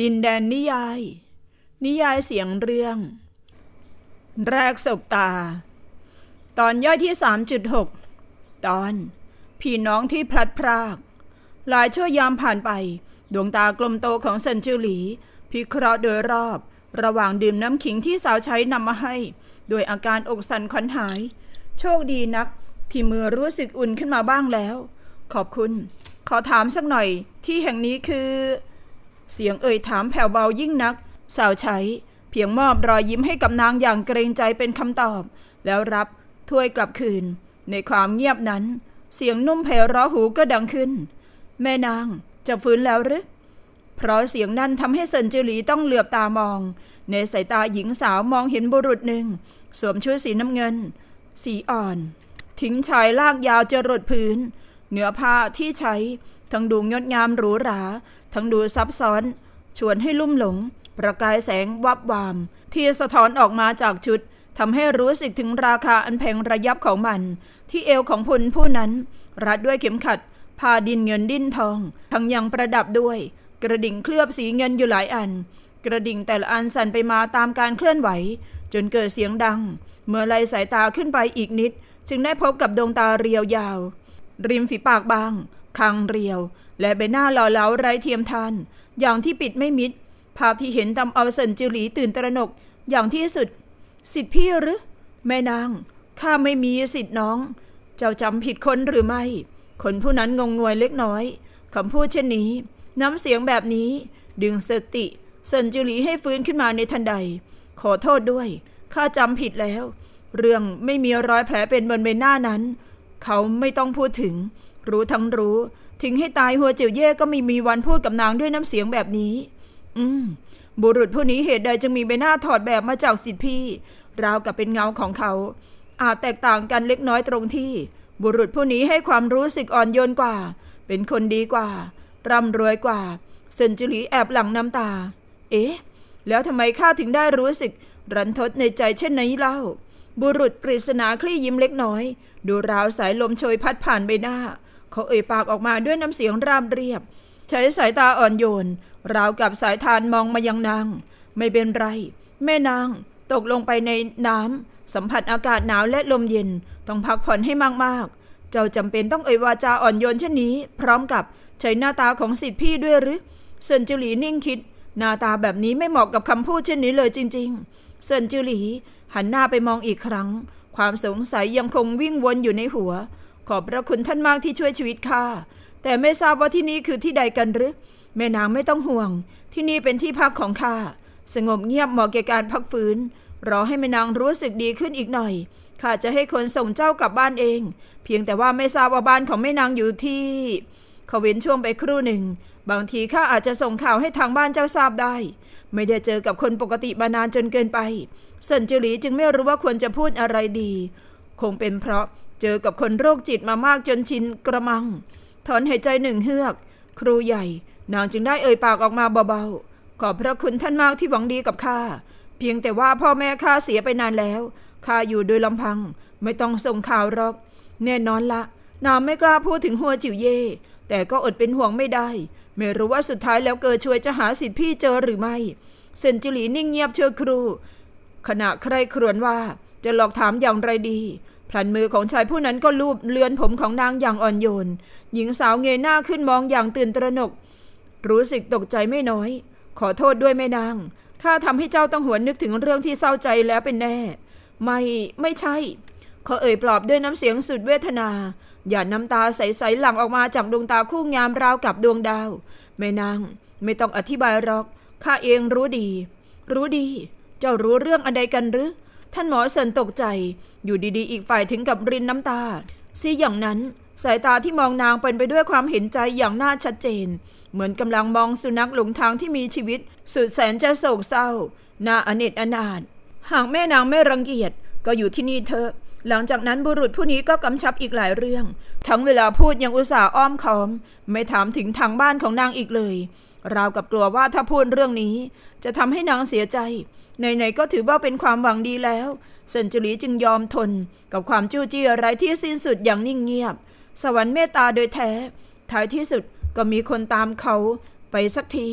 ดินแดนนิยาย นิยายเสียงเรื่อง แรกศบตา ตอนย่อยที่ 3.6 ตอน พี่น้องที่พลัดพราก หลายชั่วยามผ่านไป ดวงตากลมโตของเซนจูหลี พิเคราะห์โดยรอบ ระหว่างดื่มน้ำขิงที่สาวใช้นำมาให้ด้วยอาการอกสั่นขันหาย โชคดีนัก ที่มือรู้สึกอุ่นขึ้นมาบ้างแล้ว ขอบคุณขอถามสักหน่อยที่แห่งนี้คือเสียงเอ่ยถามแผ่วเบายิ่งนัก สาวใช้ เพียงมอบรอยยิ้มให้กับนางอย่างเกรงใจเป็นคำตอบ แล้วรับ ถ้วยกลับคืน ในความเงียบนั้น เสียงนุ่มแผ่วร้อหูก็ดังขึ้น แม่นางจะฟื้นแล้วหรือเพราะเสียงนั้นทำให้เซินจิหลีต้องเหลือบตามอง ในสายตาหญิงสาวมองเห็นบุรุษหนึ่ง สวมชุดสีน้ำเงิน สีอ่อนทิ้งชายลากยาวจรดพื้นเนื้อผ้าที่ใช้ทั้งดูงดงามหรูหราทั้งดูซับซ้อน ชวนให้ลุ่มหลง ประกายแสงวับวาม ที่สะท้อนออกมาจากชุดทำให้รู้สึกถึงราคาอันแพงระยับของมัน ที่เอวของพลผู้นั้น รัดด้วยเข็มขัดพาดินเงินดิ้นทอง ทั้งยังประดับด้วย กระดิ่งเคลือบสีเงินอยู่หลายอัน กระดิ่งแต่ละอันสั่นไปมาตามการเคลื่อนไหว จนเกิดเสียงดัง เมื่อไล่สายตาขึ้นไปอีกนิด จึงได้พบกับดวงตาเรียวยาว ริมฝีปากบางคางเรียวและใบหน้าหล่อเหลาไร้เทียมทานอย่างที่ปิดไม่มิด ภาพที่เห็นทำเอาเซินจิหลีตื่นตระหนกอย่างที่สุด สิทธิพี่หรือแม่นาง ข้าไม่มีสิทธิน้อง เจ้าจำผิดคนหรือไม่ คนผู้นั้นงงงวยเล็กน้อยคำพูดเช่นนี้ น้ำเสียงแบบนี้ดึงสติเซินจิหลีให้ฟื้นขึ้นมาในทันใด ขอโทษด้วย ข้าจำผิดแล้ว เรื่องไม่มีรอยแผลเป็นบนใบหน้านั้น เขาไม่ต้องพูดถึงรู้ทั้งรู้ ถึงให้ตายหัวเจียวเย่ก็มีมีวันพูดกับนางด้วยน้ำเสียงแบบนี้ อืม บุรุษผู้นี้เหตุใดจึงมีใบหน้าถอดแบบมาจากสิทธิพี่ราวกับเป็นเงาของเขา อาจแตกต่างกันเล็กน้อยตรงที่ บุรุษผู้นี้ให้ความรู้สึกอ่อนโยนกว่า เป็นคนดีกว่าร่ำรวยกว่าเซนจุลีแอบหลังน้ำตา เอ๊ะ แล้วทำไมข้าถึงได้รู้สึกรันทดในใจเช่นนี้เล่า บุรุษปริศนาคลี่ยิ้มเล็กน้อย ดูราวสายลมโชยพัดผ่านใบหน้าเขาเอ่ยปากออกมาด้วยน้ำเสียงรามเรียบ ใช้สายตาอ่อนโยน ราว กับสายทานมองมายังนาง ไม่เป็นไร แม่นางตกลงไปในน้ำ สัมผัสอากาศหนาวและลมเย็นต้องพักผ่อนให้มากๆ เจ้าจำเป็นต้องเอ่ยวาจาอ่อนโยนเช่นนี้ พร้อมกับใช้หน้าตาของสิทธิพี่ด้วยหรือเซินจิหลีนิ่งคิดหน้าตาแบบนี้ไม่เหมาะกับคำพูดเช่นนี้เลยจริง ๆเซินจิหลีหันหน้าไปมองอีกครั้ง ความสงสัยยังคงวิ่งวนอยู่ในหัวขอบพระคุณท่านมากที่ช่วยชีวิตข้าแต่ไม่ทราบว่าที่นี่คือที่ใดกันหรือ แม่นางไม่ต้องห่วง ที่นี่เป็นที่พักของข้า สงบเงียบเหมาะแก่การพักฟื้น รอให้แม่นางรู้สึกดีขึ้นอีกหน่อย ข้าจะให้คนส่งเจ้ากลับบ้านเอง เพียงแต่ว่าไม่ทราบว่าบ้านของแม่นางอยู่ที่ เขาเว้นช่วงไปครู่หนึ่ง บางทีข้าอาจจะส่งข่าวให้ทางบ้านเจ้าทราบได้ ไม่ได้เจอกับคนปกติมานานจนเกินไปเซนจิหลีจึงไม่รู้ว่าควรจะพูดอะไรดี คงเป็นเพราะเจอกับคนโรคจิตมามากจนชินกระมัง ถอนหายใจหนึ่งเฮือก ครูใหญ่นางจึงได้เอ่ยปากออกมาเบาๆ ขอบพระคุณท่านมากที่หวังดีกับข้าเพียงแต่ว่าพ่อแม่ข้าเสียไปนานแล้วข้าอยู่โดยลำพัง ไม่ต้องส่งข่าวรอก แน่นอนละ นางไม่กล้าพูดถึงหัวจิ๋วเย่แต่ก็อดเป็นห่วงไม่ได้ ไม่รู้ว่าสุดท้ายแล้วเกิดช่วยจะหาสิทธิพี่เจอหรือไม่เซนจิลีนิ่งเงียบเชื่อครู ขณะใครครวญว่าจะหลอกถามอย่างไรดีพลันมือของชายผู้นั้นก็ลูบเลือนผมของนางอย่างอ่อนโยน หญิงสาวเงยหน้าขึ้นมองอย่างตื่นตระหนก รู้สึกตกใจไม่น้อย ขอโทษด้วยแม่นางข้าทำให้เจ้าต้องหวนนึกถึงเรื่องที่เศร้าใจแล้วเป็นแน่ ไม่ไม่ใช่ ขอเอ่ยปลอบด้วยน้ำเสียงสุดเวทนาหยาดน้ำตาใสๆหลั่งออกมาจากดวงตาคู่งามราวกับดวงดาวแม่นางไม่ต้องอธิบายหรอกข้าเองรู้ดี รู้ดี เจ้ารู้เรื่องอะไรกันหรือท่านหมอเซินตกใจอยู่ดีๆอีกฝ่ายถึงกับรินน้ำตาซีอย่างนั้นสายตาที่มองนางเป็นไปด้วยความเห็นใจอย่างน่าชัดเจน เหมือนกำลังมองสุนัขหลงทางที่มีชีวิตสุดแสนจะโศกเศร้าน่าอเนจอนาถหากแม่นางไม่รังเกียจ ก็อยู่ที่นี่เถอะ หลังจากนั้นบุรุษผู้นี้ก็กำชับอีกหลายเรื่อง ทั้งเวลาพูดยังอุตส่าห์อ้อมค้อม ไม่ถามถึงทางบ้านของนางอีกเลยเรากับกลัวว่าถ้าพูดเรื่องนี้จะทำให้นางเสียใจไหนๆก็ถือว่าเป็นความหวังดีแล้ว เซนจุลีจึงยอมทนกับความจู้จี้ไร้ที่สิ้นสุดอย่างนิ่งเงียบ สวรรค์เมตตาโดยแท้ ท้ายที่สุดก็มีคนตามเขาไปสักที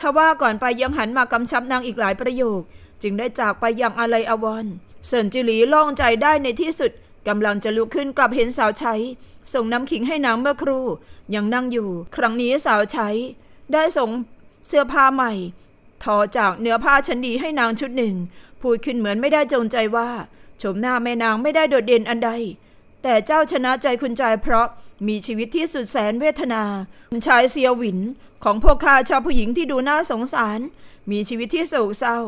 ทว่าก่อนไปยังหันมากำชับนางอีกหลายประโยค จึงได้จากไปอย่างอะไรอวรเซนจุลีโล่งใจได้ในที่สุดกำลังจะลุกขึ้นกลับเห็นสาวใช้ส่งน้ำขิงให้นางเมื่อครู่ยังนั่งอยู่ ครั้งนี้สาวใช้ได้ส่งเสื้อผ้าใหม่ ทอจากเนื้อผ้าชั้นดีให้นางชุดหนึ่ง พูดขึ้นเหมือนไม่ได้จงใจว่า ชมหน้าแม่นางไม่ได้โดดเด่นอันใด แต่เจ้าชนะใจคุณชายเพราะมีชีวิตที่สุดแสนเวทนา คุณชายเซียวหวิน ของพวกข้าชาวผู้หญิงที่ดูน่าสงสาร มีชีวิตที่โศกเศร้า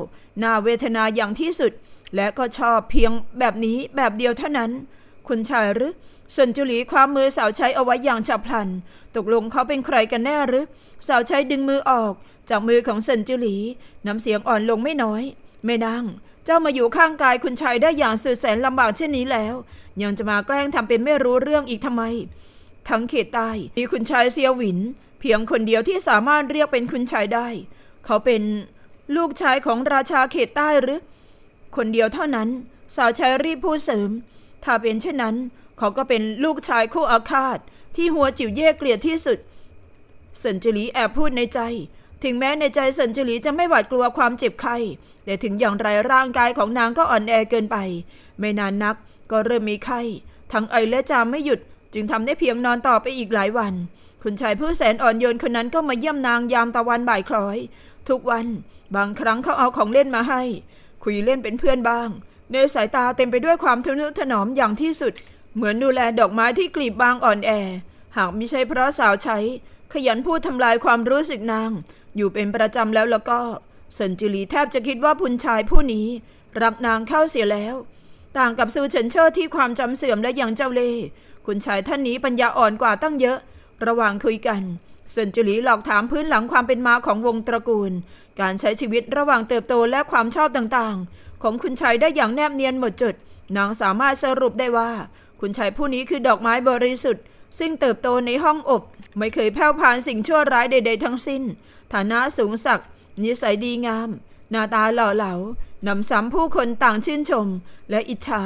น่าเวทนาอย่างที่สุด และก็ชอบเพียงแบบนี้แบบเดียวเท่านั้น คุณชายหรือส่วนจุหลีคว้ามือสาวใช้เอาไว้อย่างฉับพลันตกลงเขาเป็นใครกันแน่หรือ สาวใช้ดึงมือออกจากมือของเซินจุหลี น้ำเสียงอ่อนลงไม่น้อย ไม่นั่ง เจ้ามาอยู่ข้างกายคุณชายได้อย่างสื่อแสนลำบากเช่นนี้แล้วยังจะมาแกล้งทำเป็นไม่รู้เรื่องอีกทำไม ทั้งเขตใต้ มีคุณชายเซียวหวิน เพียงคนเดียวที่สามารถเรียกเป็นคุณชายได้ เขาเป็นลูกชายของราชาเขตใต้หรือคนเดียวเท่านั้นสาวใช้รีบพูดเสริม ถ้าเป็นเช่นนั้นเขาก็เป็นลูกชายคู่อาฆาตที่หัวจิ๋วเย่เกลียดที่สุดเันจิลีแอบพูดในใจ ถึงแม้ในใจเันจิลีจะไม่หวาดกลัวความเจ็บไข้ แต่ถึงอย่างไรร่างกายของนางก็อ่อนแอเกินไป ไม่นานนักก็เริ่มมีไข้ ทั้งไอและจามไม่หยุด จึงทำได้เพียงนอนต่อไปอีกหลายวัน คุณชายผู้แสนอ่อนโยนคนนั้นก็มาเยี่ยมนางยามตะวันบ่ายคล้อย ทุกวัน บางครั้งเขาเอาของเล่นมาให้ คุยเล่นเป็นเพื่อนบ้างในสายตาเต็มไปด้วยความทนุถนอมอย่างที่สุดเหมือนดูแลดอกไม้ที่กลีบบางอ่อนแอ หากไม่ใช่เพราะสาวใช้ ขยันพูดทำลายความรู้สึกนาง อยู่เป็นประจำแล้วแล้วก็สันจิลีแทบจะคิดว่าพุนชายผู้นี้ รักนางเข้าเสียแล้ว ต่างกับซูเฉินเชอที่ความจำเสื่อมและยังเจ้าเล่คุณชายท่านนี้ ปัญญาอ่อนกว่าตั้งเยอะ ระหว่างคุยกันเซนจุลีหลอกถามพื้นหลังความเป็นมาของวงตระกูล การใช้ชีวิตระหว่างเติบโตและความชอบต่างๆ ของคุณชายได้อย่างแนบเนียนหมดจุดนางสามารถสรุปได้ว่าคุณชายผู้นี้คือดอกไม้บริสุทธิ์ซึ่งเติบโตในห้องอบ ไม่เคยแผ่ว่านสิ่งชั่วร้ายใดๆ ทั้งสิ้น ฐานะสูงสักนิสัยดีงาม หน้าตาหล่อเหลานำซ้ำผู้คนต่างชื่นชมและอิจฉา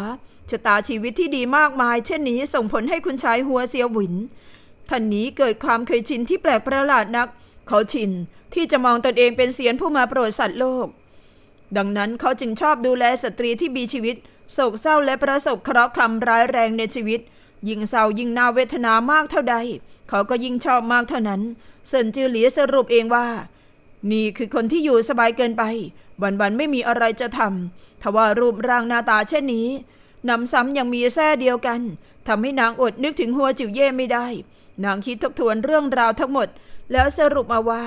ชะตาชีวิตที่ดีมากมายเช่นนี้ส่งผลให้คุณชายหัวเสียวหวินท่านนี้เกิดความเคยชินที่แปลกประหลาดนัก เขาชินที่จะมองตนเองเป็นเสียนผู้มาโปรดสัตว์โลกดังนั้นเขาจึงชอบดูแลสตรีที่มีชีวิต โศกเศร้าและประสบเคราะห์กรรมร้ายแรงในชีวิต ยิ่งเศร้ายิ่งน่าเวทนามากเท่าใด เขาก็ยิ่งชอบมากเท่านั้นเซินจือหลีสรุปเองว่า นี่คือคนที่อยู่สบายเกินไป วันๆไม่มีอะไรจะทำทว่ารูปร่างหน้าตาเช่นนี้ นำซ้ำยังมีแส้เดียวกัน ทำให้นางอดนึกถึงหัวจิ๋วเย่ไม่ได้ นางคิดทบทวนเรื่องราวทั้งหมด แล้วสรุปมาว่า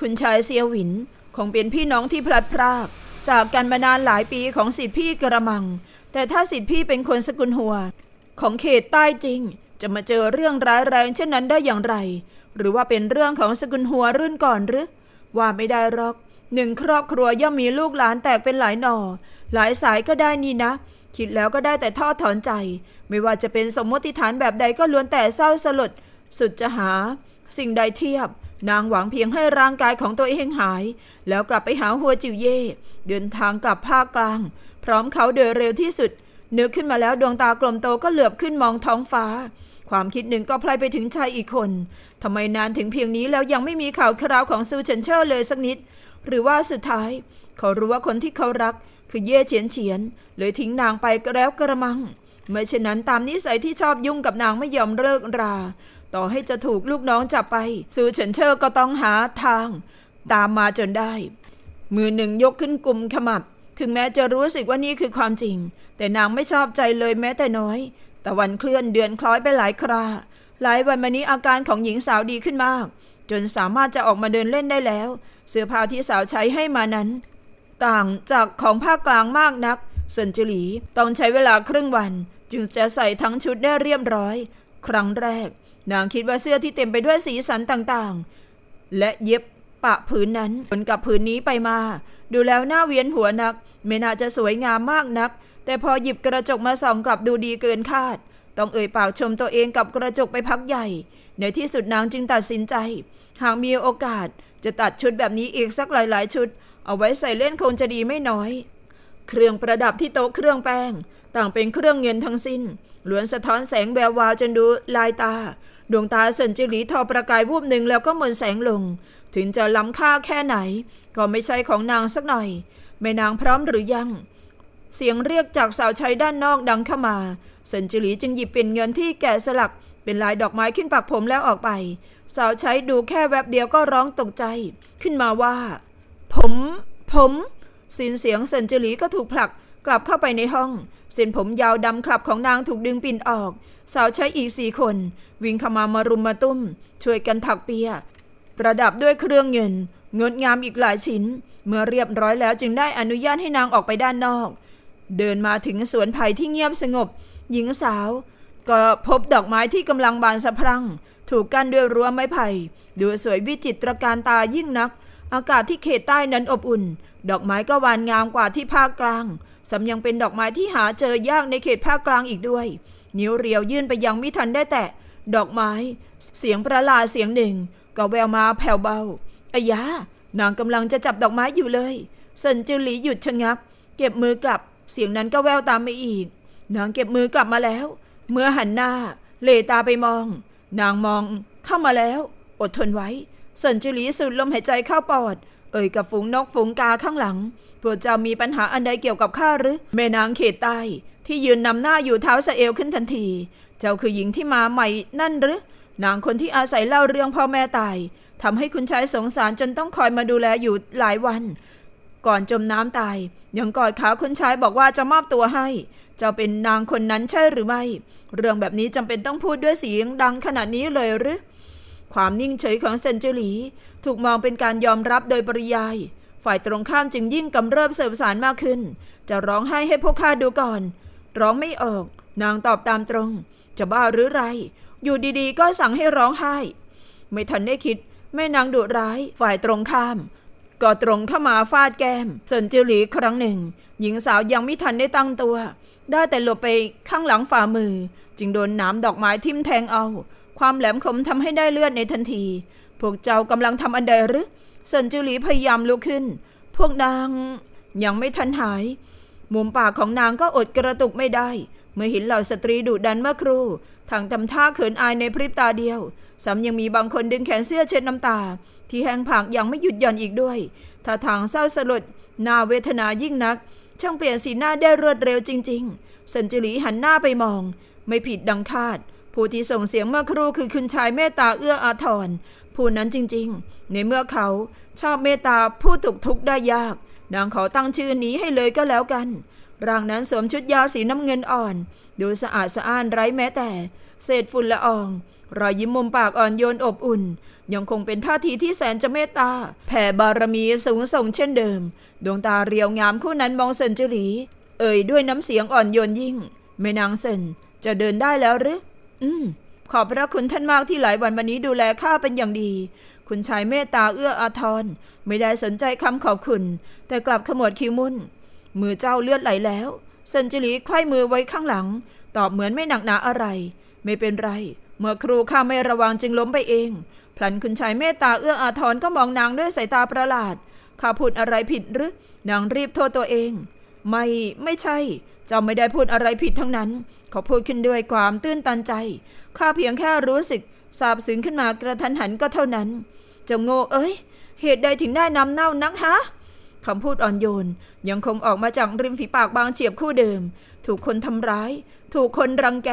คุณชายเซียวหวินคงเป็นพี่น้องที่พลัดพรากจากกันมานานหลายปีของสิทธิพี่กระมัง แต่ถ้าสิทธิพี่เป็นคนสกุลหัว ของเขตใต้จริง จะมาเจอเรื่องร้ายแรงเช่นนั้นได้อย่างไร หรือว่าเป็นเรื่องของสกุลหัวรุ่นก่อนหรือว่าไม่ได้หรอกหนึ่งครอบครัวย่อมมีลูกหลานแตกเป็นหลายหน่อหลายสายก็ได้นี่นะ คิดแล้วก็ได้แต่ทอดถอนใจ ไม่ว่าจะเป็นสมมติฐานแบบใดก็ล้วนแต่เศร้าสลด สุดจะหา สิ่งใดเทียบนางหวังเพียงให้ร่างกายของตัวเองหาย แล้วกลับไปหาหัวจิวเย่เดินทางกลับภาคกลาง พร้อมเขาเดินเร็วที่สุด นึกขึ้นมาแล้วดวงตากลมโตก็เหลือบขึ้นมองท้องฟ้า ความคิดหนึ่งก็พลายไปถึงชายอีกคนทำไมนานถึงเพียงนี้แล้วยังไม่มีข่าวคราวของซูเฉินเชอรเลยสักนิด หรือว่าสุดท้าย เขารู้ว่าคนที่เขารัก คือเย่เฉียนเฉียนเลยทิ้งนางไปแล้วกระมังไม่เช่นนั้นตามนิสัยที่ชอบยุ่งกับนางไม่ยอมเลิกราต่อให้จะถูกลูกน้องจับไป ซูเฉินเชอร์ก็ต้องหาทาง ตามมาจนได้ มือหนึ่งยกขึ้นกลุ่มขมับ ถึงแม้จะรู้สึกว่านี่คือความจริง แต่นางไม่ชอบใจเลยแม้แต่น้อยตะวันเคลื่อนเดือนคล้อยไปหลายครา หลายวันมานี้อาการของหญิงสาวดีขึ้นมาก จนสามารถจะออกมาเดินเล่นได้แล้ว เสื้อผ้าที่สาวใช้ให้มานั้น ต่างจากของภาคกลางมากนักเซนจิลีต้องใช้เวลาครึ่งวัน จึงจะใส่ทั้งชุดได้เรียบร้อย ครั้งแรกนางคิดว่าเสื้อที่เต็มไปด้วยสีสันต่างๆ และเย็บปะผืนนั้นผลกับผืนนี้ไปมา ดูแล้วหน้าเวียนหัวนัก ไม่น่าจะสวยงามมากนัก แต่พอหยิบกระจกมาส่องกลับดูดีเกินคาด ต้องเอ่ยปากชมตัวเองกับกระจกไปพักใหญ่ ในที่สุดนางจึงตัดสินใจ หากมีโอกาสจะตัดชุดแบบนี้อีกสักหลายๆ ชุด เอาไว้ใส่เล่นคงจะดีไม่น้อย เครื่องประดับที่โต๊ะเครื่องแป้งต่างเป็นเครื่องเงินทั้งสิ้นล้วนสะท้อนแสงแวววาวจนดูลายตาดวงตาเซนจิหลีทอประกายวูบหนึ่งแล้วก็มืนแสงลง ถึงจะล้ำค่าแค่ไหน ก็ไม่ใช่ของนางสักหน่อยแม่นางพร้อมหรือยัง เสียงเรียกจากสาวใช้ด้านนอกดังเข้ามาเซนจิหลีจึงหยิบเป็นเงินที่แกะสลัก เป็นลายดอกไม้ขึ้นปักผมแล้วออกไป สาวใช้ดูแค่แวบเดียวก็ร้องตกใจ ขึ้นมาว่า ผม ผมสินเสียงเซนจิหลีก็ถูกผลักกลับเข้าไปในห้อง เส้นผมยาวดำคลับของนางถูกดึงปิ่นออก สาวใช้อีกสี่คนวิ่งเข้ามามารุมมาตุ้ม ช่วยกันถักเปีย ประดับด้วยเครื่องเงินเงินงามอีกหลายชิ้น เมื่อเรียบร้อยแล้วจึงได้อนุญาตให้นางออกไปด้านนอก เดินมาถึงสวนไผ่ที่เงียบสงบ หญิงสาว ก็พบดอกไม้ที่กำลังบานสะพรั่ง ถูกกั้นด้วยรั้วไม้ไผ่ดูสวยวิจิตรการตายิ่งนัก อากาศที่เขตใต้นั้นอบอุ่น ดอกไม้ก็หวานงามกว่าที่ภาคกลางสำยังเป็นดอกไม้ที่หาเจอยากในเขตภาคกลางอีกด้วย นิ้วเรียวยื่นไปยังมิทันได้แตะดอกไม้ เสียงประหลาเสียงหนึ่งก็แววมาแผ่วเบาอายะนางกำลังจะจับดอกไม้อยู่เลยเซินจือหลีหยุดชะงัก เก็บมือกลับ เสียงนั้นก็แววตามมาอีกนางเก็บมือกลับมาแล้ว เมื่อหันหน้าเลตาไปมอง นางมองเข้ามาแล้ว อดทนไว้เซินจือหลีสูดลมหายใจเข้าปอด เอ่ยกับฝูงนกฝูงกาข้างหลังพวกเจ้ามีปัญหา อันใดเกี่ยวกับข้าหรือแม่นางเขตใต้ ที่ยืนนำหน้าอยู่เท้าสเอลขึ้นทันทีเจ้าคือหญิงที่มาใหม่นั่นหรือ นางคนที่อาศัยเล่าเรื่องพ่อแม่ตายทำให้คุณชายสงสารจนต้องคอยมาดูแลอยู่หลายวัน ก่อนจมน้ำตาย ยังกอดขาคุณชายบอกว่าจะมอบตัวให้เจ้าเป็นนางคนนั้นใช่หรือไม่ เรื่องแบบนี้จำเป็นต้องพูดด้วยเสียงดังขนาดนี้เลยหรือความนิ่งเฉยของเซนจูรลีถูกมองเป็นการยอมรับโดยปริยาย ฝ่ายตรงข้ามจึงยิ่งกำเริบเสบสารมากขึ้น จะร้องไห้ให้พวกข้าดูก่อน ร้องไม่ออก นางตอบตามตรงจะบ้าหรือไร อยู่ดีๆก็สั่งให้ร้องไห้ ไม่ทันได้คิด แม่นางดุร้าย ฝ่ายตรงข้าม ก็ตรงเข้ามาฟาดแก้มเซินจิหลีครั้งหนึ่ง หญิงสาวยังไม่ทันได้ตั้งตัว ได้แต่หลบไปข้างหลังฝ่ามือ จึงโดนน้ำดอกไม้ทิ่มแทงเอา ความแหลมคมทำให้ได้เลือดในทันที พวกเจ้ากำลังทำอันใดหรือเซินจิหลีพยายามลุกขึ้น พวกนางยังไม่ทันหายมุมปากของนางก็อดกระตุกไม่ได้เมื่อเห็นเหล่าสตรีดุดันเมื่อครู่ทางทำท่าเขินอายในพริบตาเดียว ซ้ำยังมีบางคนดึงแขนเสื้อเช็ดน้ำตา ที่แห้งผากยังไม่หยุดหย่อนอีกด้วยท่าทางเศร้าสลดนาเวทนายิ่งนัก ช่างเปลี่ยนสีหน้าได้รวดเร็วจริงๆ สันจิลีหันหน้าไปมอง ไม่ผิดดังคาด ผู้ที่ส่งเสียงเมื่อครู่คือคุณชายเมตตาเอื้ออาทรผู้นั้นจริงๆ ในเมื่อเขาชอบเมตตาผูู้กทุกข์ได้ยาก นางขอตั้งชื่อนี้ให้เลยก็แล้วกันร่างนั้นสวมชุดยาวสีน้ำเงินอ่อน ดูสะอาดสะอ้านไร้แม้แต่ เศษฝุ่นละออง รอยยิ้มมุมปากอ่อนโยนอบอุ่น ยังคงเป็นท่าทีที่แสนจะเมตตา แผ่บารมีสูงส่งเช่นเดิม ดวงตาเรียวงามคู่นั้นมองเซินจืหลี เอ่ยด้วยน้ำเสียงอ่อนโยนยิ่งแม่นางเซินจะเดินได้แล้วหรืออืม ขอบพระคุณท่านมากที่หลายวันมานี้ดูแลข้าเป็นอย่างดี คุณชายเมตตาเอื้ออาทร ไม่ได้สนใจคำขอบคุณ แต่กลับขมวดคิ้วมุ่นมือเจ้าเลือดไหลแล้วเซนจิลีไขว้มือไว้ข้างหลัง ตอบเหมือนไม่หนักหนาอะไร ไม่เป็นไร เมื่อครูข้าไม่ระวังจึงล้มไปเองพลันคุณชายเมตตาเอื้ออาทรก็มองนางด้วยสายตาประหลาด ข้าพูดอะไรผิดหรือนางรีบโทษตัวเอง ไม่ไม่ใช่ เจ้าไม่ได้พูดอะไรผิดทั้งนั้นเขาพูดขึ้นด้วยความตื้นตันใจข้าเพียงแค่รู้สึกซาบซึ้งขึ้นมากระทันหันก็เท่านั้นเจ้าโง่เอ้ย เหตุใดถึงได้นำเน่านักฮะคำพูดอ่อนโยน ยังคงออกมาจากริมฝีปากบางเฉียบคู่เดิม ถูกคนทำร้าย ถูกคนรังแก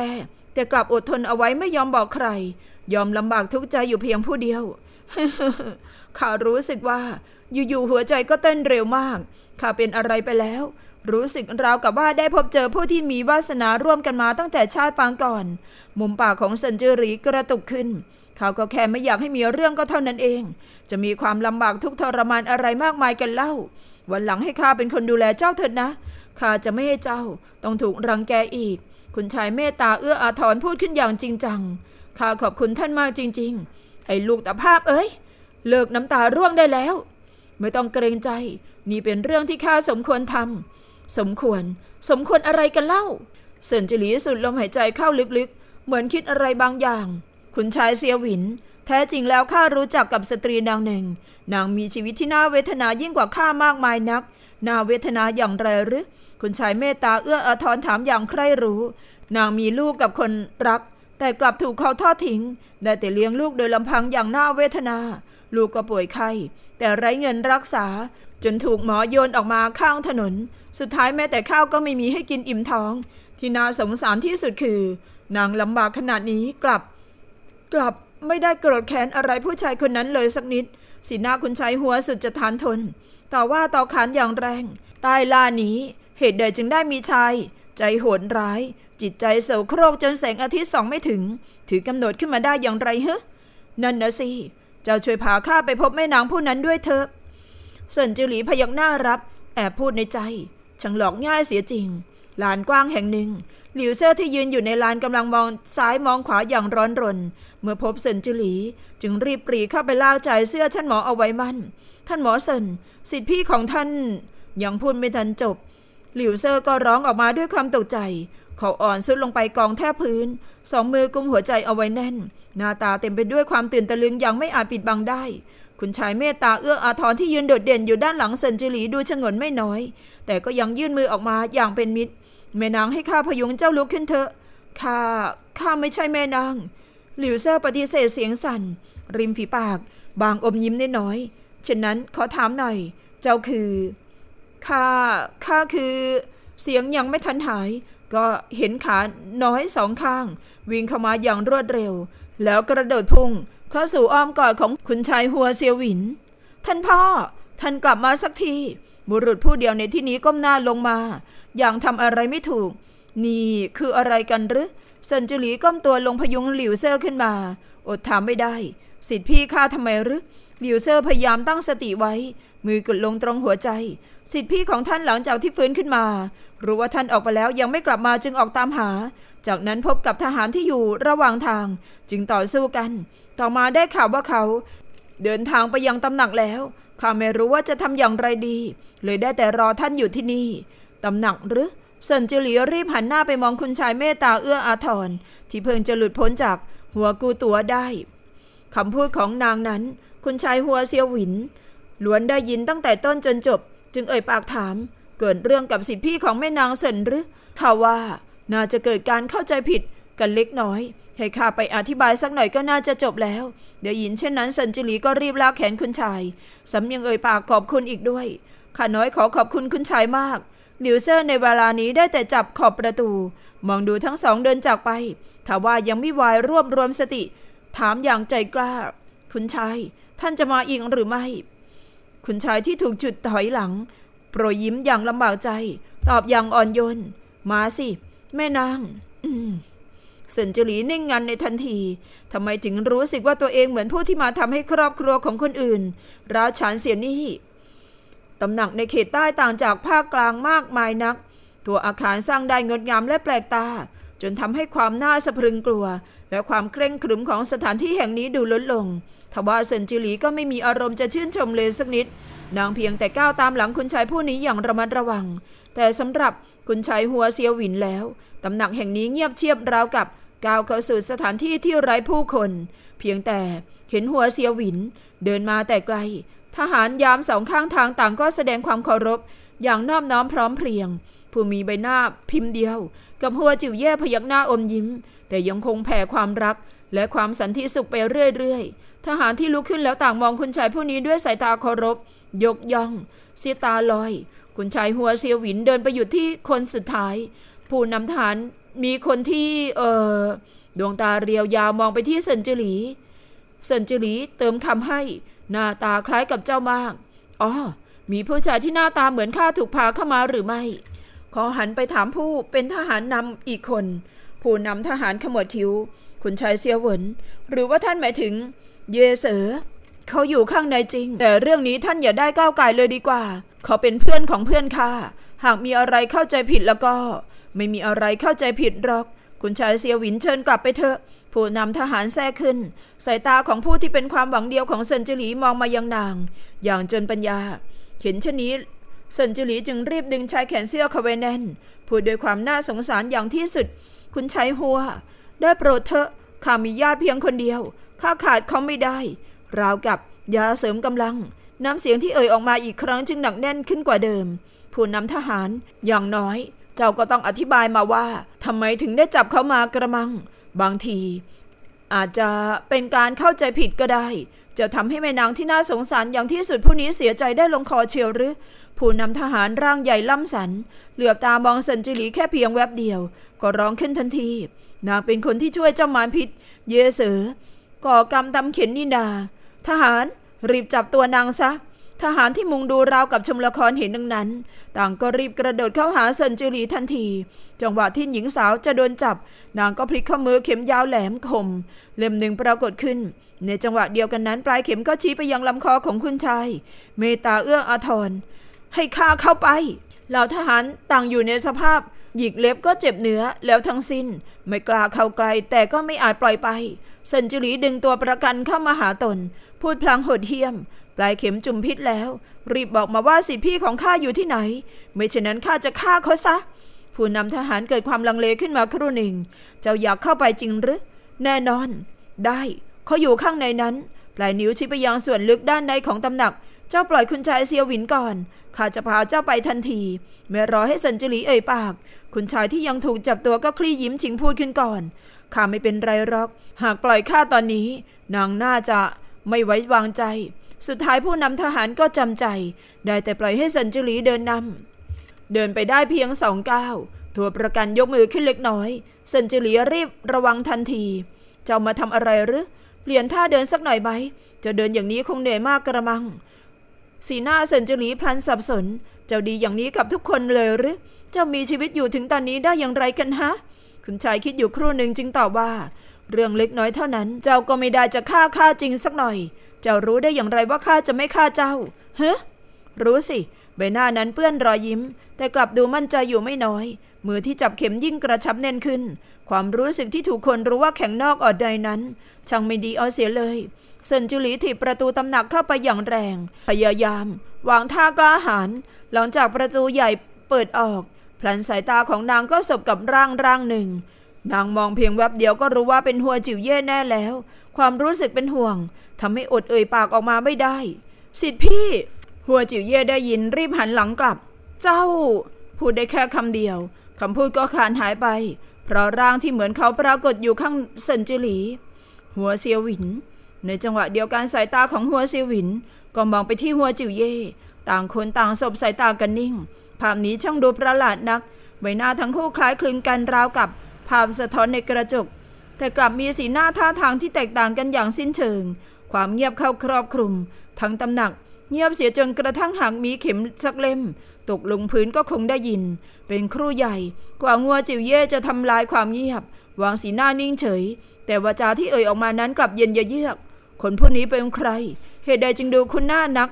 แต่กลับอดทนเอาไว้ไม่ยอมบอกใคร ยอมลำบากทุกใจอยู่เพียงผู้เดียวข้ารู้สึกว่า อยู่ๆหัวใจก็เต้นเร็วมากข้าเป็นอะไรไปแล้ว รู้สึกราวกับว่าได้พบเจอผู้ที่มีวาสนาร่วมกันมาตั้งแต่ชาติปางก่อน มุมปากของสันเจอรีกระตุกขึ้นเขาก็แค่ไม่อยากให้มีเรื่องก็เท่านั้นเอง จะมีความลำบากทุกทรมานอะไรมากมายกันเล่า วันหลังให้ข้าเป็นคนดูแลเจ้าเถิดนะ ข้าจะไม่ให้เจ้าต้องถูกรังแกอีก คุณชายเมตตาเอื้ออาทรพูดขึ้นอย่างจริงจัง ข้าขอบคุณท่านมากจริง ๆ ไอ้ลูกตาภาพเอ้ย เลิกน้ำตาร่วงได้แล้ว ไม่ต้องเกรงใจนี่เป็นเรื่องที่ข้าสมควรทำสมควร สมควรอะไรกันเล่าเซินจิหลีสุดลมหายใจเข้าลึกๆ เหมือนคิดอะไรบางอย่างคุณชายเซียวิน แท้จริงแล้วข้ารู้จักกับสตรีนางหนึ่ง นางมีชีวิตที่น่าเวทนายิ่งกว่าข้ามากมายนัก น่าเวทนาอย่างไรหรือคุณชายเมตตาเอื้ออาทรถามอย่างใคร่รู้ นางมีลูกกับคนรักแต่กลับถูกเขาทอดทิ้งได้แต่เลี้ยงลูกโดยลำพังอย่างน่าเวทนา ลูกก็ป่วยไข้แต่ไร้เงินรักษาจนถูกหมอโยนออกมาข้างถนน สุดท้ายแม้แต่ข้าวก็ไม่มีให้กินอิ่มท้อง ที่น่าสงสารที่สุดคือนางลำบากขนาดนี้กลับกลับไม่ได้โกรธแค้นอะไรผู้ชายคนนั้นเลยสักนิดสีหน้าคุณชายหัวสุดจะทานทนต่อว่าต่อขานอย่างแรง ใต้ลานี้เหตุใดจึงได้มีชาย ใจโหดร้าย จิตใจเสวโครกจนแสงอาทิตย์ส่องไม่ถึง ถือกำหนดขึ้นมาได้อย่างไรฮะนั่นนะสิเจ้าช่วยพาข้าไปพบแม่นางผู้นั้นด้วยเถอะเซินจือหลีพยักหน้ารับ แอบพูดในใจช่างหลอกง่ายเสียจริงลานกว้างแห่งหนึ่งหลิวเซรอที่ยืนอยู่ในลานกำลังมองซ้ายมองขวาอย่างร้อนรน เมื่อพบเซินจิหลี จึงรีบปรีเข้าไปลาาใจเสื้อท่านหมอเอาไว้มั่นท่านหมอเซินสิทธิพี่ของท่าน ยังพูดไม่ทันจบ หลิวเซรอก็ร้องออกมาด้วยความตกใจ เขาอ่อนซุดลงไปกองแทบพื้นสองมือกุมหัวใจเอาไว้แน่นหน้าตาเต็มไปด้วยความตื่นตะลึงอย่างไม่อาจปิดบังได้ คุณชายเมตตาเอื้ออาทรที่ยืนโดดเด่นอยู่ด้านหลังเซนจิลีดูชงนไม่น้อย แต่ก็ยังยื่นมือออกมาอย่างเป็นมิตรแม่นางให้ข้าพยุงเจ้าลุกขึ้นเถอะ ข้า ข้าไม่ใช่แม่นาง หลิวเซอร์ปฏิเสธเสียงสัน่นริมฝีปาก บางอมยิ้มน้อยๆฉะนั้นขอถามหน่อย เจ้าคือ ข้า ข้าคือ เสียงยังไม่ทันหาย ก็เห็นขาน้อยสองข้าง วิ่งเข้ามาอย่างรวดเร็ว แล้วกระโดดพุ่งเข้าสู่อ้อมกอดของคุณชายหัวเซียวหวิน ท่านพ่อท่านกลับมาสักทีบุรุษผู้เดียวในที่นี้ก้มหน้าลงมาอย่างทำอะไรไม่ถูก นี่คืออะไรกันหรือเซินจุหลีก้มตัวลงพยุงหลิวเซอร์ขึ้นมา อดถามไม่ได้สิทธิพี่ข้าทำไมหรือหลิวเซอร์พยายามตั้งสติไว้ มือกดลงตรงหัวใจสิทธิพี่ของท่านหลังจากที่ฟื้นขึ้นมา รู้ว่าท่านออกไปแล้วยังไม่กลับมาจึงออกตามหา จากนั้นพบกับทหารที่อยู่ระหว่างทางจึงต่อสู้กัน ต่อมาได้ข่าวว่าเขา เดินทางไปยังตำหนักแล้วข้าไม่รู้ว่าจะทำอย่างไรดี เลยได้แต่รอท่านอยู่ที่นี่ ตำหนักหรือเซินจิหลีรีบหันหน้าไปมองคุณชายเมตตาเอื้ออาทรที่เพิ่งจะหลุดพ้นจากหัวกูตัวได้ คำพูดของนางนั้น คุณชายหัวเซียวหวินล้วนได้ยินตั้งแต่ต้นจนจบ จึงเอ่ยปากถาม เกิดเรื่องกับสิทธิพี่ของแม่นางเซินหรือถ้าว่าน่าจะเกิดการเข้าใจผิดกันเล็กน้อยให่ข้าไปอธิบายสักหน่อยก็น่าจะจบแล้วเดี๋ยวหญินเช่นนั้นสันจิลีก็รีบลากแขนคุณชายสำยังเอ่ยปากขอบคุณอีกด้วยข้าน้อยขอขอบคุณคุณชายมากหลิวเซอร์ในเวลานี้ได้แต่จับขอบประตู มองดูทั้งสองเดินจากไปทว่ายังไม่วายรวบรวมสติ ถามอย่างใจกล้าคุณชาย ท่านจะมาอีกหรือไม่ คุณชายที่ถูกจุดถอยหลัง โปรยยิ้มอย่างลำบากใจ ตอบอย่างอ่อนโยนมาสิแม่นางอืซินจูหลีนิ่ง งันในทันที ทำไมถึงรู้สึกว่าตัวเองเหมือนผู้ที่มาทำให้ครอบครัวของคนอื่นร้าวฉานเสียนี่ตำหนักในเขตใต้ต่างจากภาคกลางมากมายนัก ตัวอาคารสร้างได้งดงามและแปลกตาจนทำให้ความน่าสะพรึงกลัว และความเคร่งครึมของสถานที่แห่งนี้ดูลดลง ทว่าเซินจูหลีก็ไม่มีอารมณ์จะชื่นชมเลยสักนิด นางเพียงแต่ก้าวตามหลังคุณชายผู้นี้อย่างระมัดระวัง แต่สำหรับคุณชายหัวเซียวหวินแล้วตำหนักแห่งนี้เงียบเชียบราวกับก้าวเข้าสู่สถานที่ที่ไร้ผู้คน เพียงแต่เห็นหัวเสียหวิน เดินมาแต่ไกล ทหารยามสองข้างทางต่างก็แสดงความเคารพ อย่างนอบน้อมพร้อมเพรียง ผู้มีใบหน้าพิมพ์เดียว กับหัวจิ๋วแย่พยักหน้าอมยิ้ม แต่ยังคงแผ่ความรัก และความสันติสุขไปเรื่อย ๆ ทหารที่ลุกขึ้นแล้วต่างมองคุณชายผู้นี้ด้วยสายตาเคารพ ยกย่องเสียตาลอย คุณชายหัวเสียหวินเดินไปหยุดที่คนสุดท้าย ผู้นำทหารมีคนที่เออดวงตาเรียวยาว มองไปที่เซนจิลีเซนจิลีเติมคำให้ หน้าตาคล้ายกับเจ้ามาก อ๋อ มีผู้ชายที่หน้าตาเหมือนข้าถูกพาเข้ามาหรือไม่ขอหันไปถามผู้เป็นทหารนำอีกคน ผู้นำทหารขมวดคิ้วคุณชายเซียวเหวินหรือว่าท่านหมายถึง เยเสอ เขาอยู่ข้างในจริง แต่เรื่องนี้ท่านอย่าได้ก้าวไก่เลยดีกว่า เขาเป็นเพื่อนของเพื่อนข้าหากมีอะไรเข้าใจผิดแล้วก็ไม่มีอะไรเข้าใจผิดหรอก คุณชายเซียวหวินเชิญกลับไปเถอะ ผู้นำทหารแท้ขึ้น สายตาของผู้ที่เป็นความหวังเดียวของเซินจิหลีมองมายังนาง อย่างจนปัญญา เห็นเช่นนี้เซินจิหลีจึงรีบดึงชายแขนเสื้อเขาไว้แน่นพูดด้วยความน่าสงสารอย่างที่สุด คุณชายหัวได้โปรดเถอะข้ามีญาติเพียงคนเดียวข้าขาดเขาไม่ได้ ราวกับยาเสริมกำลัง น้ำเสียงที่เอ่ยออกมาอีกครั้งจึงหนักแน่นขึ้นกว่าเดิม ผู้นำทหารอย่างน้อยเจ้าก็ต้องอธิบายมาว่าทำไมถึงได้จับเขามากระมังบางทีอาจจะเป็นการเข้าใจผิดก็ได้ จะทำให้แม่นางที่น่าสงสารอย่างที่สุดผู้นี้เสียใจได้ลงคอเชียวหรือ ผู้นำทหารร่างใหญ่ล่ำสันเหลือบตามองสันจิลีแค่เพียงแวบเดียว ก็ร้องขึ้นทันที นางเป็นคนที่ช่วยเจ้ามารพิษเยเสือก่อกรรมตำเข็นนินดา ทหารรีบจับตัวนางซะทหารที่มุงดูราวกับชมละครเห็นดังนั้น ต่างก็รีบกระโดดเข้าหาเซินจือหลีทันที จังหวะที่หญิงสาวจะโดนจับ นางก็พลิกข้อมือเข็มยาวแหลมคมเล่มหนึ่งปรากฏขึ้น ในจังหวะเดียวกันนั้นปลายเข็มก็ชี้ไปยังลำคอของคุณชาย เมตาเอื้ออาทร ให้ข้าเข้าไปเหล่าทหารต่างอยู่ในสภาพหยิกเล็บก็เจ็บเนื้อแล้วทั้งสิ้นไม่กล้าเข้าไกลแต่ก็ไม่อาจปล่อยไปเซินจือหลีดึงตัวประกันเข้ามาหาตน พูดพลางโหดเหี้ยมปลายเข็มจุ่มพิษแล้วรีบบอกมาว่าสิทธิพี่ของข้าอยู่ที่ไหน ไม่เช่นนั้นข้าจะฆ่าเขาซะ ผู้นำทหารเกิดความลังเลขึ้นมาครู่หนึ่ง เจ้าอยากเข้าไปจริงหรือ แน่นอน ได้ เขาอยู่ข้างในนั้น ปลายนิ้วชี้ไปยังส่วนลึกด้านในของตำหนัก เจ้าปล่อยคุณชายเซียวหวินก่อนข้าจะพาเจ้าไปทันที ไม่รอให้สันจิลีเอ่ยปาก คุณชายที่ยังถูกจับตัวก็คลี่ยิ้มชิงพูดขึ้นก่อน ข้าไม่เป็นไรหรอก หากปล่อยข้าตอนนี้ นางน่าจะไม่ไว้วางใจสุดท้ายผู้นำทหารก็จำใจ ได้แต่ปล่อยให้สันจุลีเดินนำเดินไปได้เพียงสองก้าวทัวประกันยกมือขึ้นเล็กน้อยสันจุลีรีบระวังทันที เจ้ามาทำอะไรหรือเปลี่ยนท่าเดินสักหน่อยไหมจะเดินอย่างนี้คงเหนื่อยมากกระมัง สีหน้าสันจุลีพลันสับสนเจ้าดีอย่างนี้กับทุกคนเลยหรือเจ้ามีชีวิตอยู่ถึงตอนนี้ได้อย่างไรกันฮะคุณชายคิดอยู่ครู่หนึ่งจึงตอบว่า เรื่องเล็กน้อยเท่านั้น เจ้าก็ไม่ได้จะฆ่าข้าจริงสักหน่อยจ้ารู้ได้อย่างไรว่าข้าจะไม่ฆ่าเจ้า เฮ้รู้สิใบหน้านั้นเปื้อนรอยยิ้ม แต่กลับดูมั่นใจอยู่ไม่น้อย มือที่จับเข็มยิ่งกระชับแน่นขึ้น ความรู้สึกที่ถูกคนรู้ว่าแข็งนอกอดใดนั้นช่างไม่ดีเอาเสียเลยเซนจุลีถีบประตูตำหนักเข้าไปอย่างแรง พยายามวางท่ากล้าหาญหลังจากประตูใหญ่เปิดออกพลันสายตาของนางก็สบกับร่างร่างหนึ่ง นางมองเพียงแวบเดียวก็รู้ว่าเป็นหัวจิ๋วเย่แน่แล้วความรู้สึกเป็นห่วงทำให้อดเอ่ยปากออกมาไม่ได้ สิทธิพี่ หัวจิ๋วเย่ได้ยินรีบหันหลังกลับ เจ้า พูดได้แค่คำเดียวคำพูดก็ขาดหายไป เพราะร่างที่เหมือนเขาปรากฏอยู่ข้างเซินจิหลี หัวเซียวหวิน ในจังหวะเดียวกันสายตาของหัวเซียวหวิน ก็มองไปที่หัวจิ๋วเย่ต่างคนต่างสบสายตากันนิ่งภาพนี้ช่างดูประหลาดนักใบหน้าทั้งคู่คล้ายคลึงกันราวกับภาพสะท้อนในกระจกแต่กลับมีสีหน้าท่าทางที่แตกต่างกันอย่างสิ้นเชิง ความเงียบเข้าครอบคลุมทั้งตำหนัก เงียบเสียจนกระทั่งหากมีเข็มสักเล่มตกลงพื้นก็คงได้ยิน เป็นครูใหญ่กว่างัวจิ๋วเย่จะทำลายความเงียบวางสีหน้านิ่งเฉย แต่วาจาที่เอ่ยออกมานั้นกลับเย็นเยือกคนผู้นี้เป็นใคร เหตุใดจึงดูคุณหน้านัก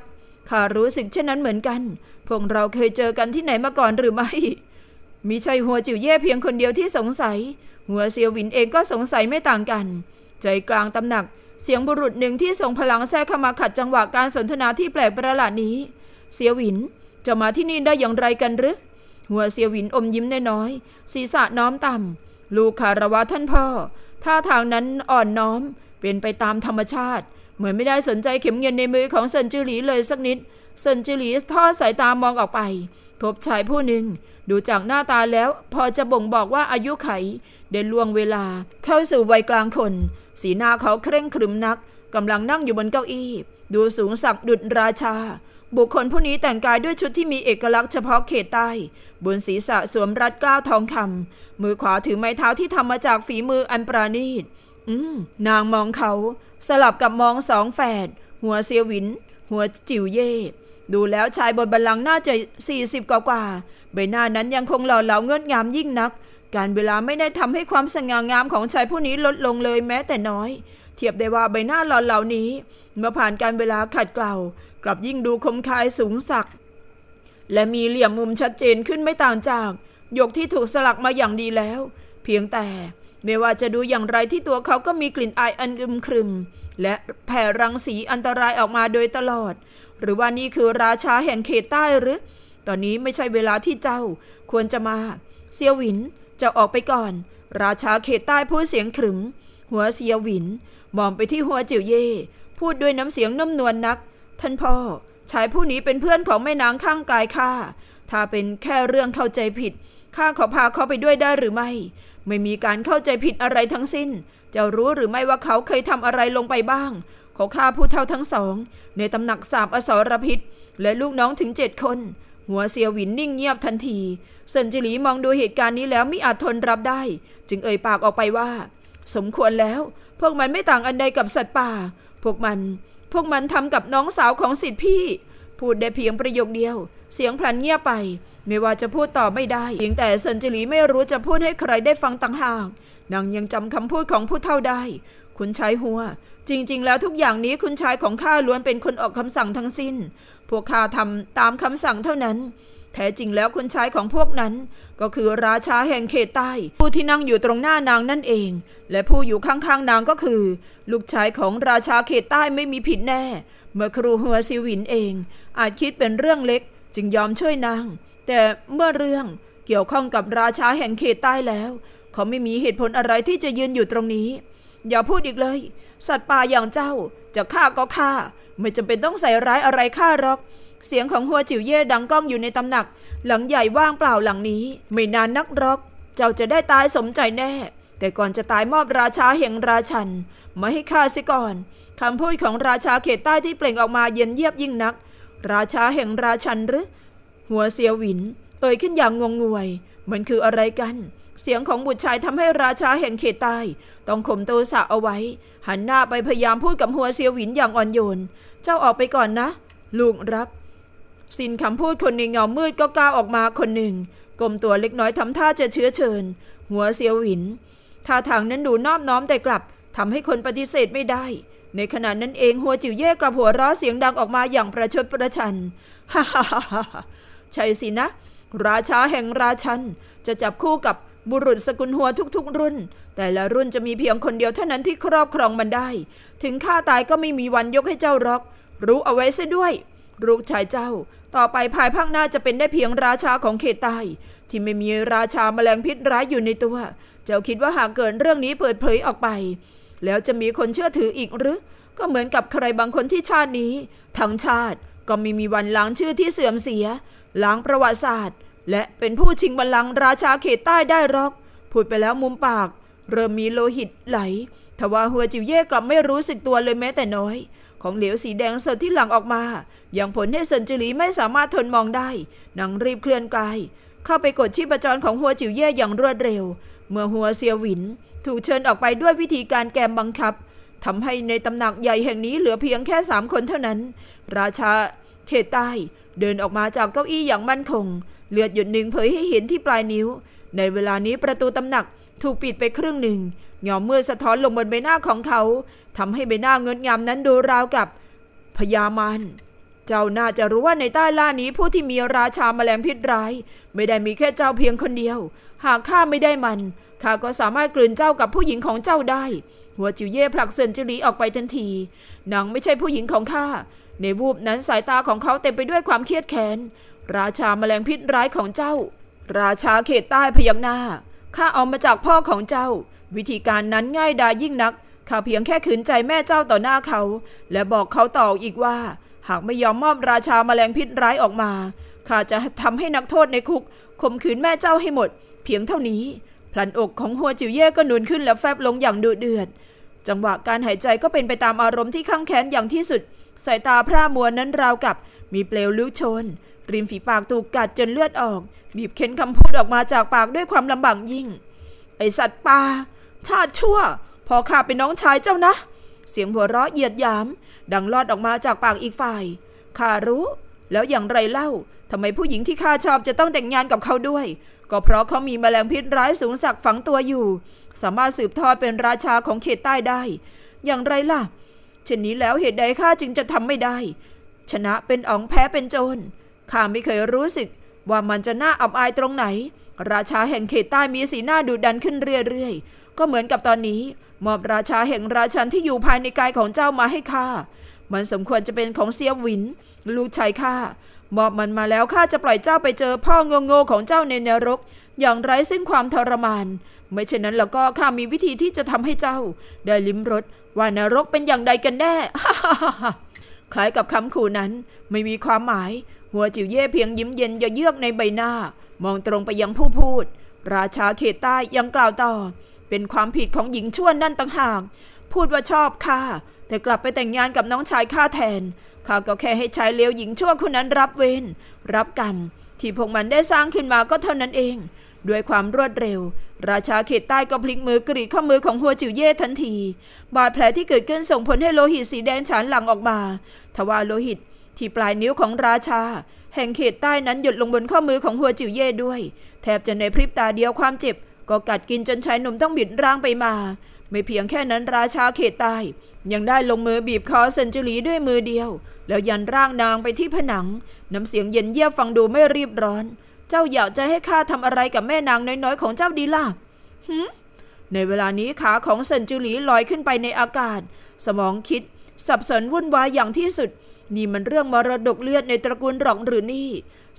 ข้ารู้สึกเช่นนั้นเหมือนกันพวกเราเคยเจอกันที่ไหนมาก่อนหรือไม่มีชายหัวจิ๋วเย่เพียงคนเดียวที่สงสัยหัวเสียวหวินเองก็สงสัยไม่ต่างกัน ใจกลางตำหนัก เสียงบุรุษหนึ่งที่ทรงพลังแทรกเข้ามาขัดจังหวะการสนทนาที่แปลกประหลาดนี้ เสียวหวินจะมาที่นี่ได้อย่างไรกันหรือ หัวเสียวหวินอมยิ้มน้อยๆศีรษะน้อมต่ำ ลูกคารวะท่านพ่อ ท่าทางนั้นอ่อนน้อม เป็นไปตามธรรมชาติ เหมือนไม่ได้สนใจเข็มเงินในมือของเซินจือหลีเลยสักนิด เซินจือหลีทอดสายตามองออกไปพบชายผู้หนึ่ง ดูจากหน้าตาแล้ว พอจะบ่งบอกว่าอายุไขได้ล่วงเวลาเข้าสู่วัยกลางคน สีหน้าเขาเคร่งครึมนักกำลังนั่งอยู่บนเก้าอี้ดูสูงสักดุดราชา บุคคลผู้นี้แต่งกายด้วยชุดที่มีเอกลักษณ์เฉพาะเขตใต้ บนศีรษะสวมรัดกล้าวทองคำมือขวาถือไม้เท้าที่ทำมาจากฝีมืออันปราณีต อืมนางมองเขา สลับกับมองสองแฝด หัวเซียวิน หัวจิ๋วเย่ดูแล้วชายบนบัลลังก์น่าจะสี่สิบกว่าใบหน้านั้นยังคงหล่อเหลาเงื่อนงามยิ่งนักการเวลาไม่ได้ทำให้ความสง่างามของชายผู้นี้ลดลงเลย แม้แต่น้อย เทียบได้ว่าใบหน้าหล่อนเหล่านี้ เมื่อผ่านการเวลาขัดเกลากลับยิ่งดูคมคายสูงสักและมีเหลี่ยมมุมชัดเจนขึ้นไม่ต่างจากยกที่ถูกสลักมาอย่างดีแล้ว เพียงแต่ไม่ว่าจะดูอย่างไรที่ตัวเขาก็มีกลิ่นอายอันอึมครึม และแผ่รังสีอันตรายออกมาโดยตลอด หรือว่านี่คือราชาแห่งเขตใต้หรือตอนนี้ไม่ใช่เวลาที่เจ้า ควรจะมาเซียวหวินจะออกไปก่อน ราชาเขตใต้พูดเสียงขรึม หัวเสียหวินมองไปที่หัวจิ๋วเย่ พูดด้วยน้ำเสียงนุ่มนวลนนัก ท่านพ่อ ชายผู้นี้เป็นเพื่อนของแม่นางข้างกายข้าถ้าเป็นแค่เรื่องเข้าใจผิด ข้าขอพาเขาไปด้วยได้หรือไม่ ไม่มีการเข้าใจผิดอะไรทั้งสิ้น จะรู้หรือไม่ว่าเขาเคยทำอะไรลงไปบ้างขอข้าผู้เท่าทั้งสอง ในตำหนักสาบอสรพิษ และลูกน้องถึงเจ็ดคนหัวเสียวินนิ่งเงียบทันทีเซินจิหลีมองดูเหตุการณ์นี้แล้วไม่อาจทนรับได้ จึงเอ่ยปากออกไปว่า สมควรแล้วพวกมันไม่ต่างอันใดกับสัตว์ป่า พวกมัน พวกมันทำกับน้องสาวของสิทธิพี่พูดได้เพียงประโยคเดียว เสียงพลันเงียบไป ไม่ว่าจะพูดต่อไม่ได้ เพียงแต่เซินจิหลีไม่รู้จะพูดให้ใครได้ฟังต่างหากนางยังจำคำพูดของผู้เฒ่าได้คุณชายหัวจริงๆ แล้วทุกอย่างนี้คุณชายของข้าล้วนเป็นคนออกคำสั่งทั้งสิ้น พวกข้าทำตามคำสั่งเท่านั้น แท้จริงแล้วคุณชายของพวกนั้น ก็คือราชาแห่งเขตใต้ ผู้ที่นั่งอยู่ตรงหน้านางนั่นเอง และผู้อยู่ข้างๆนางก็คือ ลูกชายของราชาเขตใต้ไม่มีผิดแน่ เมื่อครูหัวซิวินเอง อาจคิดเป็นเรื่องเล็กจึงยอมช่วยนาง แต่เมื่อเรื่องเกี่ยวข้องกับราชาแห่งเขตใต้แล้ว เขาไม่มีเหตุผลอะไรที่จะยืนอยู่ตรงนี้อย่าพูดอีกเลย สัตว์ป่าอย่างเจ้าจะฆ่าก็ฆ่า ไม่จำเป็นต้องใส่ร้ายอะไรข้าหรอก เสียงของหัวจิ๋วเย่ดังก้องอยู่ในตำหนัก หลังใหญ่ว่างเปล่าหลังนี้ ไม่นานนักหรอก เจ้าจะได้ตายสมใจแน่ แต่ก่อนจะตายมอบราชาแห่งราชัน มาให้ข้าสิก่อนคำพูดของราชาเขตใต้ที่เปล่งออกมาเย็นเยียบยิ่งนัก ราชาแห่งราชันหรือหัวเสียวหวินเอ่ยขึ้นอย่างงงงวยมันคืออะไรกันเสียงของบุตรชายทำให้ราชาแห่งเขตใต้ ต้องข่มตัวสะเอาไว้ หันหน้าไปพยายามพูดกับหัวเสียวหวินอย่างอ่อนโยน เจ้าออกไปก่อนนะ ลูกรักสินคำพูดคนในเงามืดก็กล้าออกมาคนหนึ่งก้มตัวเล็กน้อยทำท่าจะเชื้อเชิญ หัวเสียวหวินท่าทางนั้นดูนอบน้อมแต่กลับทำให้คนปฏิเสธไม่ได้ ในขณะนั้นเองหัวจิ๋วเย่กลับหัวร้อเสียงดังออกมาอย่างประชดประชันฮ่าฮ่าฮ่าใช่สินะ ราชาแห่งราชันจะจับคู่กับบุรุษสกุลหัวทุกๆ รุ่น แต่ละรุ่นจะมีเพียงคนเดียวเท่านั้นที่ครอบครองมันได้ ถึงข้าตายก็ไม่มีวันยกให้เจ้ารักรู้เอาไว้ซะด้วย ลูกชายเจ้า ต่อไปภายภาคหน้าจะเป็นได้เพียงราชาของเขตใต้ที่ไม่มีราชาแมลงพิษร้ายอยู่ในตัว เจ้าคิดว่าหากเกิดเรื่องนี้เปิดเผยออกไป แล้วจะมีคนเชื่อถืออีกหรือก็เหมือนกับใครบางคนที่ชาตินี้ ทั้งชาติก็ไม่มีวันล้างชื่อที่เสื่อมเสียล้างประวัติศาสตร์และเป็นผู้ชิงบัลลังก์ราชาเขตใต้ได้หรอก พูดไปแล้วมุมปาก เริ่มมีโลหิตไหลทว่าหัวจิวเย่กลับไม่รู้สึกตัวเลยแม้แต่น้อย ของเหลวสีแดงสดที่หลั่งออกมาอย่างผลให้สันจิลีไม่สามารถทนมองได้นางรีบเคลื่อนกาย เข้าไปกดชีพจรของหัวจิวเย่อย่างรวดเร็ว เมื่อหัวเสียวิน ถูกเชิญออกไปด้วยวิธีการแกมบังคับทำให้ในตำหนักใหญ่แห่งนี้เหลือเพียงแค่สามคนเท่านั้นราชาเขตใต้เดินออกมาจากเก้าอี้อย่างมั่นคงเลือดหยดหนึ่งเผยให้เห็นที่ปลายนิ้ว ในเวลานี้ประตูตำหนัก ถูกปิดไปครึ่งหนึ่งเงาเมื่อสะท้อนลงบนใบหน้าของเขาทำให้ใบหน้าเงินงาม นั้นดูราวกับพญามันเจ้าน่าจะรู้ว่าในใต้ล่านี้ผู้ที่มีราชาแมลงพิษร้ายไม่ได้มีแค่เจ้าเพียงคนเดียว หากข้าไม่ได้มันข้าก็สามารถกลืนเจ้ากับผู้หญิงของเจ้าได้ หัวจิวเย่ผลักเซินจิลีออกไปทันทีนางไม่ใช่ผู้หญิงของข้าในวูบนั้นสายตาของเขาเต็มไปด้วยความเครียดแค้นราชาแมลงพิษร้ายของเจ้า ราชาเขตใต้พยักหน้าข้าเอามาจากพ่อของเจ้า วิธีการนั้นง่ายดายยิ่งนัก ข้าเพียงแค่ขืนใจแม่เจ้าต่อหน้าเขา และบอกเขาต่ออีกว่า หากไม่ยอมมอบราชาแมลงพิษร้ายออกมา ข้าจะทำให้นักโทษในคุกข่มขืนแม่เจ้าให้หมด เพียงเท่านี้ พลันอกของหัวจิ๋วเย่ก็หนุนขึ้นแล้วแฟบลงอย่างดุเดือดจังหวะการหายใจก็เป็นไปตามอารมณ์ที่ข้างแค้นอย่างที่สุด สายตาพร่ามัวนั้นราวกับมีเปลวลุกโชนริมฝีปากถูกกัดจนเลือดออก บีบเค้นคำพูดออกมาจากปากด้วยความลำบากยิ่ง ไอสัตว์ป่าชาติชั่ว พอข้าเป็นน้องชายเจ้านะ เสียงหัวเราะเหยียดหยาม ดังลอดออกมาจากปากอีกฝ่าย ข้ารู้ แล้วอย่างไรเล่า ทำไมผู้หญิงที่ข้าชอบจะต้องแต่งงานกับเขาด้วย ก็เพราะเขามีแมลงพิษร้ายสูงสักฝังตัวอยู่ สามารถสืบทอดเป็นราชาของเขตใต้ได้ อย่างไรล่ะ เช่นนี้แล้วเหตุใดข้าจึงจะทำไม่ได้ ชนะเป็นอ๋องแพ้เป็นโจรข้าไม่เคยรู้สึกว่ามันจะน่าอับอายตรงไหน ราชาแห่งเขตใต้มีสีหน้าดุดันขึ้นเรื่อยๆก็เหมือนกับตอนนี้ มอบราชาแห่งราชันที่อยู่ภายในกายของเจ้ามาให้ข้ามันสมควรจะเป็นของเซียวิน ลูกชายข้ามอบมันมาแล้วข้าจะปล่อยเจ้าไปเจอพ่อโง่ๆของเจ้าในนรก อย่างไร้ซึ่งความทรมาน ไม่เช่นนั้นแล้วก็ข้ามีวิธีที่จะทำให้เจ้า ได้ลิ้มรสว่านรกเป็นอย่างใดกันแน่คล้ายกับคำขู่นั้นไม่มีความหมายหัวจิ๋วเย่เพียงยิ้มเย็นยะเยือก ในใบหน้า มองตรงไปยังผู้พูด ราชาเขตใต้ยังกล่าวต่อ เป็นความผิดของหญิงชั่วนั่นต่างหาก พูดว่าชอบข้าแต่กลับไปแต่งงานกับน้องชายข้าแทนข้าก็แค่ให้ชายเลวหญิงชั่วคนนั้นรับเวรรับกรรมที่ พวกมันได้สร้างขึ้นมาก็เท่านั้นเอง ด้วยความรวดเร็ว ราชาเขตใต้ก็พลิกมือกรีดข้อมือของหัวจิ๋วเย่ทันที บาดแผลที่เกิดขึ้นส่งผลให้โลหิตสีแดงฉานหลั่งออกมา ทว่าโลหิตที่ปลายนิ้วของราชา แห่งเขตใต้นั้นหยดลงบนข้อมือของหัวจิ๋วเย่ด้วย แทบจะในพริบตาเดียวความเจ็บ ก็กัดกินจนชายหนุ่มต้องบิดร่างไปมา ไม่เพียงแค่นั้นราชาเขตใต้ ยังได้ลงมือบีบคอเซนจุรีด้วยมือเดียว แล้วยันร่างนางไปที่ผนัง น้ำเสียงเย็นเยียบฟังดูไม่รีบร้อน เจ้าอยากจะให้ข้าทำอะไรกับแม่นางน้อย ๆ ของเจ้าดีล่ะหึในเวลานี้ขาของเซนจุรีลอยขึ้นไปในอากาศ สมองคิด สับสนวุ่นวายอย่างที่สุดนี่มันเรื่องมรดกเลือดในตระกูลหรองหรือนี่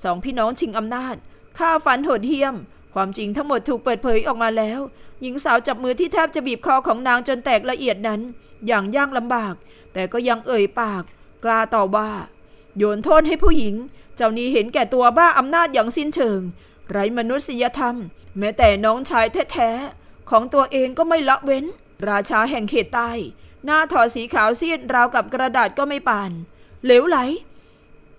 สองพี่น้องชิงอำนาจ ข้าฝันโหดเหี้ยม ความจริงทั้งหมดถูกเปิดเผยออกมาแล้ว หญิงสาวจับมือที่แทบจะบีบคอของนางจนแตกละเอียดนั้น อย่างยากลำบาก แต่ก็ยังเอ่ยปาก กล้าต่อว่า โยนโทษให้ผู้หญิง เจ้านี้เห็นแก่ตัวบ้าอำนาจอย่างสิ้นเชิง ไร้มนุษยธรรม แม้แต่น้องชายแท้ๆของตัวเองก็ไม่ละเว้น ราชาแห่งเขตใต้ หน้าถอดสีขาวซีดราวกับกระดาษก็ไม่ปานเหลวไหล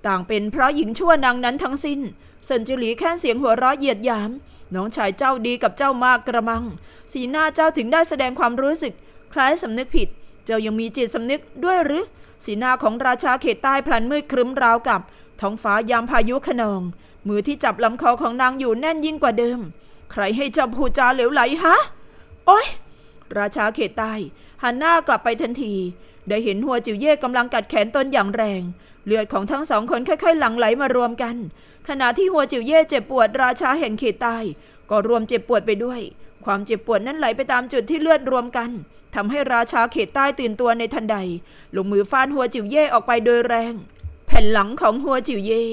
ต่างเป็นเพราะหญิงชั่วนางนั้นทั้งสิน้นเซนจืหลีแค่เสียงหัวเราะเหยียดหยาม น้องชายเจ้าดีกับเจ้ามากกระมัง สีหน้าเจ้าถึงได้แสดงความรู้สึก คล้ายสำนึกผิด เจ้ายังมีจิตสำนึกด้วยหรือ สีหน้าของราชาเขตใต้พลันมืดครึ้มราวกับท้องฟ้ายามพายุขนอง มือที่จับลำคอของนางอยู่แน่นยิ่งกว่าเดิม ใครให้เจ้าพูจาเหลวไหลฮะ โอ้ยราชาเขตใต้ หันหน้ากลับไปทันทีได้เห็นหัวจิวเย่กำลังกัดแขนตนอย่างแรง เลือดของทั้งสองคน ค่อยๆ หลั่งไหลมารวมกัน ขณะที่หัวจิวเย่เจ็บปวดราชาแห่งเขตใต้ ก็รวมเจ็บปวดไปด้วย ความเจ็บปวดนั้นไหลไปตามจุดที่เลือดรวมกันทำให้ราชาเขตใต้ตื่นตัวในทันใดลงมือฟาดหัวจิวเย่ออกไปโดยแรง แผ่นหลังของหัวจิวเย่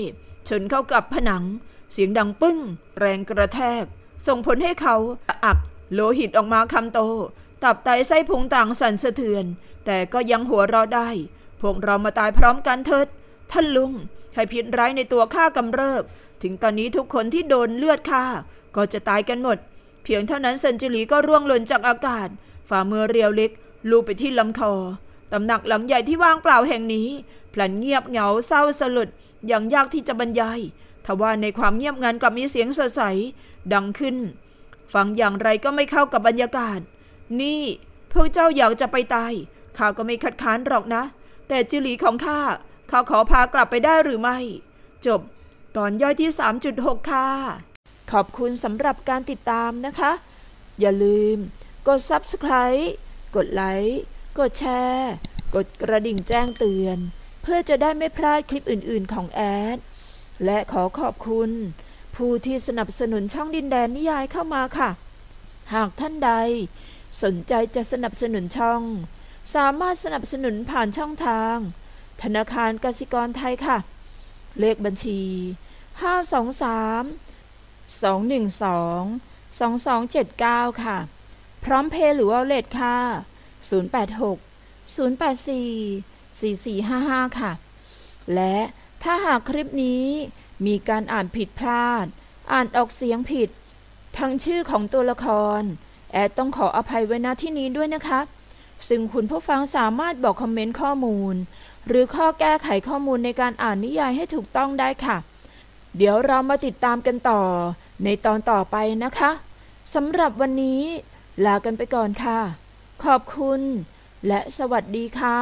ชนเข้ากับผนัง เสียงดังปึ้ง แรงกระแทก ส่งผลให้เขาอักโลหิตออกมาคำโต ตับไตไส้พุงต่างสั่นสะเทือนแต่ก็ยังหัวเราะได้ พวกเรามาตายพร้อมกันเถิด ท่านลุง ให้พิษร้ายในตัวข้ากำเริบ ถึงตอนนี้ทุกคนที่โดนเลือดข้า ก็จะตายกันหมด เพียงเท่านั้นเซนจิลีก็ร่วงหล่นจากอากาศ ฝ่ามือเรียวเล็ก ลูบไปที่ลำคอ ตำหนักหลังใหญ่ที่ว่างเปล่าแห่งนี้ พลันเงียบเหงาเศร้าสลด อย่างยากที่จะบรรยาย ทว่าในความเงียบงันกลับมีเสียงสดใสดังขึ้น ฟังอย่างไรก็ไม่เข้ากับบรรยากาศ นี่พวกเจ้าอยากจะไปตายข้าก็ไม่คัดค้านหรอกนะ แต่จิหลีของข้า ข้าขอพากลับไปได้หรือไม่ จบ ตอนย่อยที่ 3.6 ค่ะ ขอบคุณสำหรับการติดตามนะคะ อย่าลืมกด Subscribe กดไลค์ กดแชร์ กดกระดิ่งแจ้งเตือน เพื่อจะได้ไม่พลาดคลิปอื่นๆของแอด และขอขอบคุณ ผู้ที่สนับสนุนช่องดินแดนนิยายเข้ามาค่ะ หากท่านใด สนใจจะสนับสนุนช่องสามารถสนับสนุนผ่านช่องทาง ธนาคารกสิกรไทยค่ะ เลขบัญชี 523 212 2279 ค่ะ พร้อมเพย์หรือว่าเลทค่ะ 086 084 4455 ค่ะ และถ้าหากคลิปนี้มีการอ่านผิดพลาด อ่านออกเสียงผิด ทั้งชื่อของตัวละคร แอดต้องขออภัยไว้ณที่นี้ด้วยนะคะซึ่งคุณผู้ฟังสามารถบอกคอมเมนต์ข้อมูล หรือข้อแก้ไขข้อมูลในการอ่านนิยายให้ถูกต้องได้ค่ะ เดี๋ยวเรามาติดตามกันต่อในตอนต่อไปนะคะสำหรับวันนี้ลากันไปก่อนค่ะ ขอบคุณและสวัสดีค่ะ